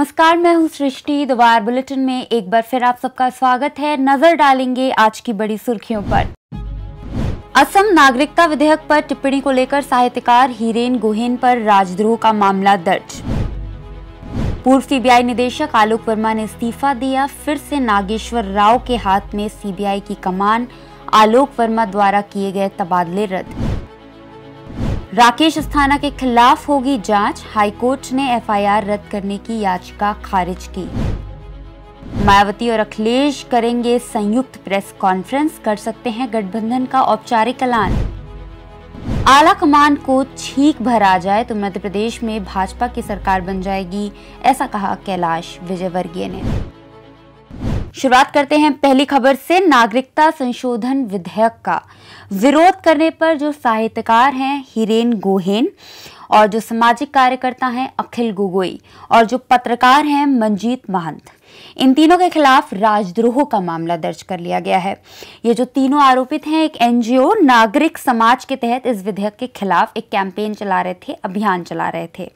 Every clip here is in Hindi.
नमस्कार मैं हूं सृष्टि दोबार बुलेटिन में एक बार फिर आप सबका स्वागत है नजर डालेंगे आज की बड़ी सुर्खियों पर असम नागरिकता विधेयक पर टिप्पणी को लेकर साहित्यकार हीरेन गोहेन पर राजद्रोह का मामला दर्ज पूर्व सीबीआई निदेशक आलोक वर्मा ने इस्तीफा दिया फिर से नागेश्वर राव के हाथ में सीबीआई की कमान आलोक वर्मा द्वारा किए गए तबादले रद्द राकेश अस्थाना के खिलाफ होगी जांच हाईकोर्ट ने एफआईआर रद्द करने की याचिका खारिज की मायावती और अखिलेश करेंगे संयुक्त प्रेस कॉन्फ्रेंस कर सकते हैं गठबंधन का औपचारिक ऐलान आला कमान को छीक भर आ जाए तो मध्य प्रदेश में भाजपा की सरकार बन जाएगी ऐसा कहा कैलाश विजयवर्गीय ने शुरुआत करते हैं पहली खबर से नागरिकता संशोधन विधेयक का विरोध करने पर जो साहित्यकार हैं हिरेन गोहेन और जो सामाजिक कार्यकर्ता हैं अखिल गोगोई और जो पत्रकार हैं मंजीत महंत इन तीनों के खिलाफ राजद्रोह का मामला दर्ज कर लिया गया है ये जो तीनों आरोपित हैं एक एनजीओ नागरिक समाज के तहत इस विधेयक के खिलाफ एक कैंपेन चला रहे थे अभियान चला रहे थे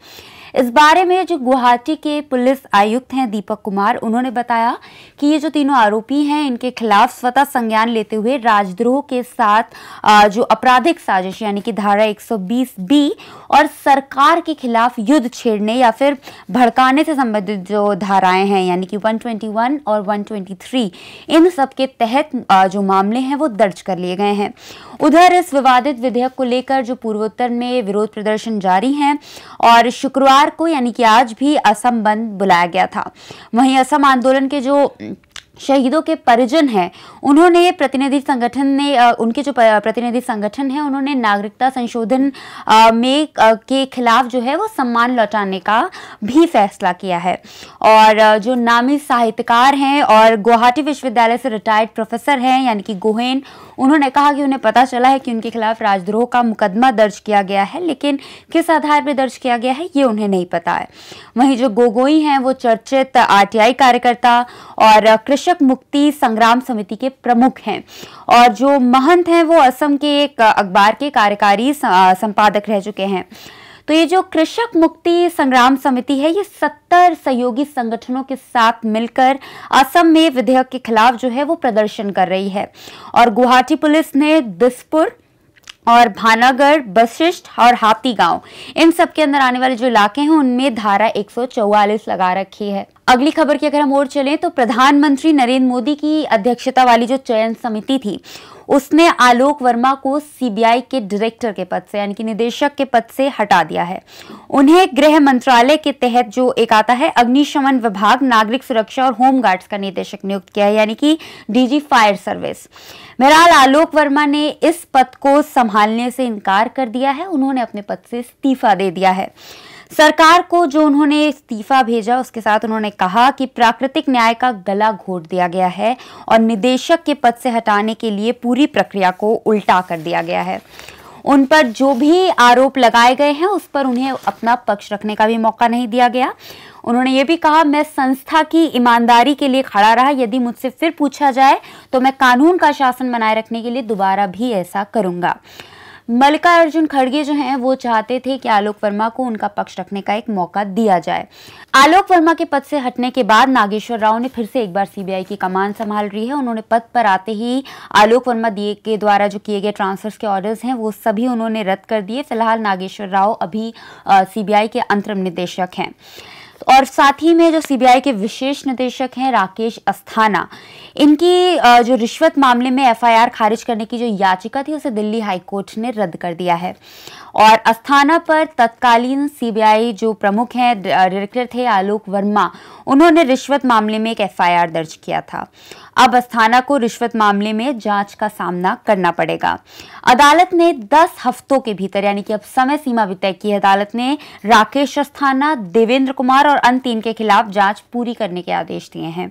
इस बारे में जो गुवाहाटी के पुलिस आयुक्त हैं दीपक कुमार उन्होंने बताया कि ये जो तीनों आरोपी हैं इनके खिलाफ स्वतः संज्ञान लेते हुए राजद्रोह के साथ जो आपराधिक साजिश यानी कि धारा 120 बी और सरकार के खिलाफ युद्ध छेड़ने या फिर भड़काने से संबंधित जो धाराएं हैं यानी कि 121 और 123 इन सब के तहत जो मामले हैं वो दर्ज कर लिए गए हैं उधर इस विवादित विधेयक को लेकर जो पूर्वोत्तर में विरोध प्रदर्शन जारी हैं और शुक्रवार को यानी कि आज भी असम बंद बुलाया गया था वहीं असम आंदोलन के जो शहीदों के परिजन हैं उन्होंने प्रतिनिधि संगठन ने उनके जो प्रतिनिधि संगठन है उन्होंने नागरिकता संशोधन में के खिलाफ जो है वो सम्मान लौटाने का भी फैसला किया है और जो नामी साहित्यकार हैं और गुवाहाटी विश्वविद्यालय से रिटायर्ड प्रोफेसर हैं यानी कि गोहेन उन्होंने कहा कि उन्हें पता चला है कि उनके खिलाफ राजद्रोह का मुकदमा दर्ज किया गया है लेकिन किस आधार पर दर्ज किया गया है ये उन्हें नहीं पता है वहीं जो गोगोई हैं वो चर्चित आर कार्यकर्ता और कृष्ण कृषक मुक्ति संग्राम समिति के प्रमुख हैं और जो महंत हैं वो असम के एक अखबार के कार्यकारी संपादक रह चुके हैं तो ये जो कृषक मुक्ति संग्राम समिति है ये सत्तर सहयोगी संगठनों के साथ मिलकर असम में विधेयक के खिलाफ जो है वो प्रदर्शन कर रही है और गुवाहाटी पुलिस ने दिसपुर और भानागढ़ बशिष्ठ और हाथी गांव इन सब के अंदर आने वाले जो इलाके हैं उनमें धारा 144 लगा रखी है अगली खबर की अगर हम और चलें तो प्रधानमंत्री नरेंद्र मोदी की अध्यक्षता वाली जो चयन समिति थी उसने आलोक वर्मा को सीबीआई के डायरेक्टर के पद से यानी कि निदेशक के पद से हटा दिया है उन्हें गृह मंत्रालय के तहत जो एक आता है अग्निशमन विभाग नागरिक सुरक्षा और होमगार्ड्स का निदेशक नियुक्त किया है यानी कि डीजी फायर सर्विस बहरहाल आलोक वर्मा ने इस पद को संभालने से इनकार कर दिया है उन्होंने अपने पद से इस्तीफा दे दिया है सरकार को जो उन्होंने इस्तीफा भेजा उसके साथ उन्होंने कहा कि प्राकृतिक न्याय का गला घोट दिया गया है और निदेशक के पद से हटाने के लिए पूरी प्रक्रिया को उल्टा कर दिया गया है उन पर जो भी आरोप लगाए गए हैं उस पर उन्हें अपना पक्ष रखने का भी मौका नहीं दिया गया उन्होंने ये भी कहा मैं संस्था की ईमानदारी के लिए खड़ा रहा यदि मुझसे फिर पूछा जाए तो मैं कानून का शासन बनाए रखने के लिए दोबारा भी ऐसा करूंगा अर्जुन खड़गे जो हैं वो चाहते थे कि आलोक वर्मा को उनका पक्ष रखने का एक मौका दिया जाए आलोक वर्मा के पद से हटने के बाद नागेश्वर राव ने फिर से एक बार सीबीआई की कमान संभाल रही है उन्होंने पद पर आते ही आलोक वर्मा दिए के द्वारा जो किए गए ट्रांसफर्स के ऑर्डर्स हैं वो सभी उन्होंने रद्द कर दिए फिलहाल नागेश्वर राव अभी सीबीआई के अंतरिम निदेशक हैं और साथ ही में जो सीबीआई के विशेष निदेशक हैं राकेश अस्थाना इनकी जो रिश्वत मामले में एफआईआर खारिज करने की जो याचिका थी उसे दिल्ली हाईकोर्ट ने रद्द कर दिया है और अस्थाना पर तत्कालीन सीबीआई जो प्रमुख हैं डायरेक्टर थे आलोक वर्मा उन्होंने रिश्वत मामले में एक एफआईआर दर्ज किया था अब अस्थाना को रिश्वत मामले में जांच का सामना करना पड़ेगा अदालत ने 10 हफ्तों के भीतर यानी कि अब समय सीमा भी तय की है अदालत ने राकेश अस्थाना देवेंद्र कुमार और और अन्य तीन के खिलाफ जांच पूरी करने के आदेश दिए हैं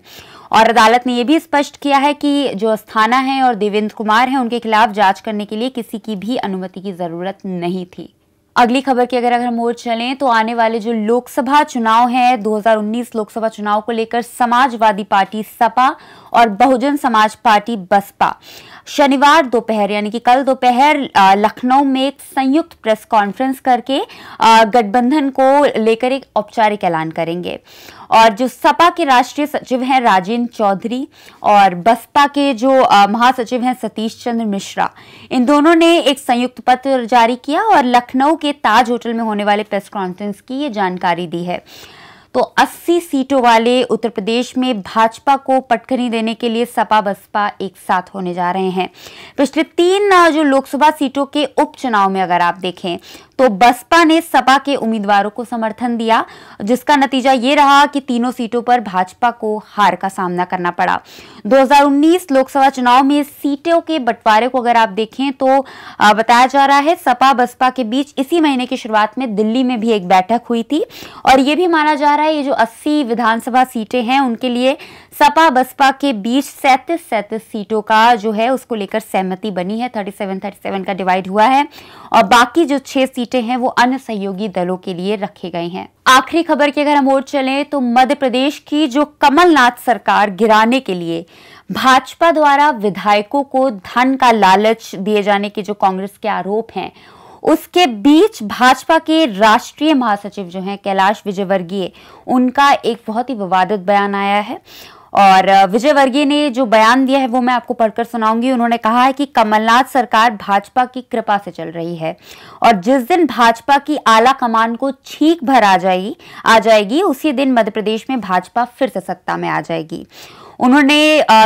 और अदालत ने यह भी स्पष्ट किया है कि जो अस्थाना है और देवेंद्र कुमार हैं उनके खिलाफ जांच करने के लिए किसी की भी अनुमति की ज़रूरत नहीं थी अगली खबर की अगर अगर हम और चलें तो आने वाले जो लोकसभा चुनाव हैं 2019 लोकसभा चुनाव को लेकर समाजवादी पार्टी सपा और बहुजन समाज पार्टी बसपा शनिवार दोपहर यानी कि कल दोपहर लखनऊ में एक संयुक्त प्रेस कॉन्फ्रेंस करके गठबंधन को लेकर एक औपचारिक ऐलान करेंगे और जो सपा के राष्ट्रीय सचिव हैं राजेंद्र चौधरी और बसपा के जो महासचिव हैं सतीश चंद्र मिश्रा इन दोनों ने एक संयुक्त पत्र जारी किया और लखनऊ के ताज होटल में होने वाले प्रेस कॉन्फ्रेंस की ये जानकारी दी है तो 80 सीटों वाले उत्तर प्रदेश में भाजपा को पटखनी देने के लिए सपा बसपा एक साथ होने जा रहे हैं पिछले तीन जो लोकसभा सीटों के उपचुनाव में अगर आप देखें तो बसपा ने सपा के उम्मीदवारों को समर्थन दिया जिसका नतीजा ये रहा कि तीनों सीटों पर भाजपा को हार का सामना करना पड़ा 2019 लोकसभा चुनाव में सीटों के बंटवारे को अगर आप देखें तो बताया जा रहा है सपा बसपा के बीच इसी महीने की शुरुआत में दिल्ली में भी एक बैठक हुई थी और ये भी माना जा रहा रहा है ये जो 80 विधानसभा सीटें हैं उनके लिए सपा बसपा के बीच सैंतीस सैंतीस सीटों का जो है उसको लेकर सहमति बनी है 37 37 का डिवाइड हुआ है और बाकी जो छह सीटें हैं वो अन्य सहयोगी दलों के लिए रखे गए हैं आखिरी खबर की अगर हम और चले तो मध्य प्रदेश की जो कमलनाथ सरकार गिराने के लिए भाजपा द्वारा विधायकों को धन का लालच दिए जाने के जो कांग्रेस के आरोप हैं उसके बीच भाजपा के राष्ट्रीय महासचिव जो हैं कैलाश विजयवर्गीय उनका एक बहुत ही विवादित बयान आया है और विजयवर्गीय ने जो बयान दिया है वो मैं आपको पढ़कर सुनाऊंगी उन्होंने कहा है कि कमलनाथ सरकार भाजपा की कृपा से चल रही है और जिस दिन भाजपा की आला कमान को छीक भर आ जाएगी आ जाएगी उसी दिन मध्य प्रदेश में भाजपा फिर से सत्ता में आ जाएगी उन्होंने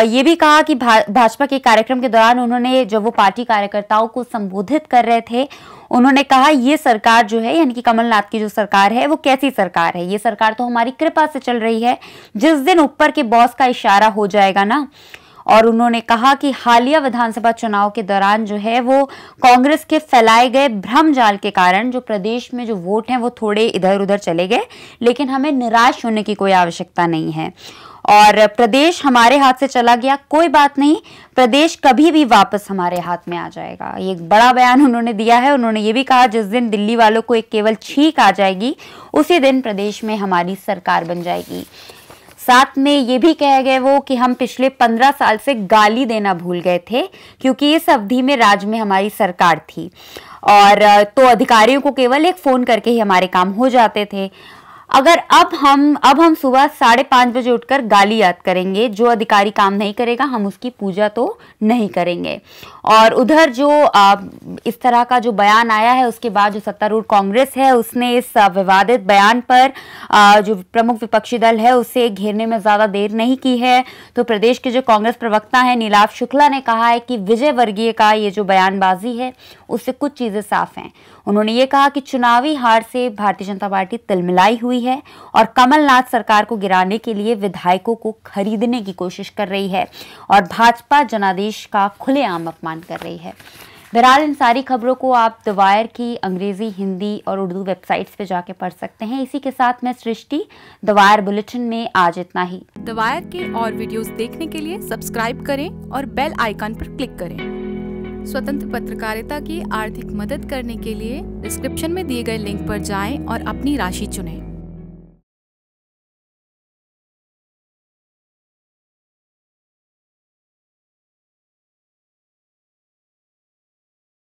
ये भी कहा कि भा, भाजपा के कार्यक्रम के दौरान उन्होंने जब वो पार्टी कार्यकर्ताओं को संबोधित कर रहे थे उन्होंने कहा ये सरकार जो है यानी कि कमलनाथ की जो सरकार है वो कैसी सरकार है ये सरकार तो हमारी कृपा से चल रही है जिस दिन ऊपर के बॉस का इशारा हो जाएगा ना और उन्होंने कहा कि हालिया विधानसभा चुनाव के दौरान जो है वो कांग्रेस के फैलाए गए भ्रम जाल के कारण जो प्रदेश में जो वोट हैं वो थोड़े इधर उधर चले गए लेकिन हमें निराश होने की कोई आवश्यकता नहीं है और प्रदेश हमारे हाथ से चला गया कोई बात नहीं प्रदेश कभी भी वापस हमारे हाथ में आ जाएगा ये एक बड़ा बयान उन्होंने दिया है उन्होंने ये भी कहा जिस दिन दिल्ली वालों को एक केवल छीक आ जाएगी उसी दिन प्रदेश में हमारी सरकार बन जाएगी साथ में ये भी कह गए वो कि हम पिछले पंद्रह साल से गाली देना भूल गए थे क्योंकि इस अवधि में राज्य में हमारी सरकार थी और तो अधिकारियों को केवल एक फ़ोन करके ही हमारे काम हो जाते थे अगर अब हम अब हम सुबह साढ़े पाँच बजे उठकर गाली याद करेंगे जो अधिकारी काम नहीं करेगा हम उसकी पूजा तो नहीं करेंगे और उधर जो इस तरह का जो बयान आया है उसके बाद जो सत्तारूढ़ कांग्रेस है उसने इस विवादित बयान पर जो प्रमुख विपक्षी दल है उसे घेरने में ज़्यादा देर नहीं की है तो प्रदेश के जो कांग्रेस प्रवक्ता हैं नीलाभ शुक्ला ने कहा है कि विजय वर्गीय का ये जो बयानबाजी है उससे कुछ चीज़ें साफ हैं उन्होंने ये कहा कि चुनावी हार से भारतीय जनता पार्टी तिलमिलाई हुई हुई है और कमलनाथ सरकार को गिराने के लिए विधायकों को खरीदने की कोशिश कर रही है और भाजपा जनादेश का खुलेआम अपमान कर रही है बहरहाल इन सारी खबरों को आप दवायर की अंग्रेजी हिंदी और उर्दू वेबसाइट्स पे जाके पढ़ सकते हैं इसी के साथ मैं सृष्टि दवायर बुलेटिन में आज इतना ही दवायर के और वीडियोस देखने के लिए सब्सक्राइब करें और बेल आइकन पर क्लिक करें स्वतंत्र पत्रकारिता की आर्थिक मदद करने के लिए डिस्क्रिप्शन में दिए गए लिंक पर जाएं और अपनी राशि चुनें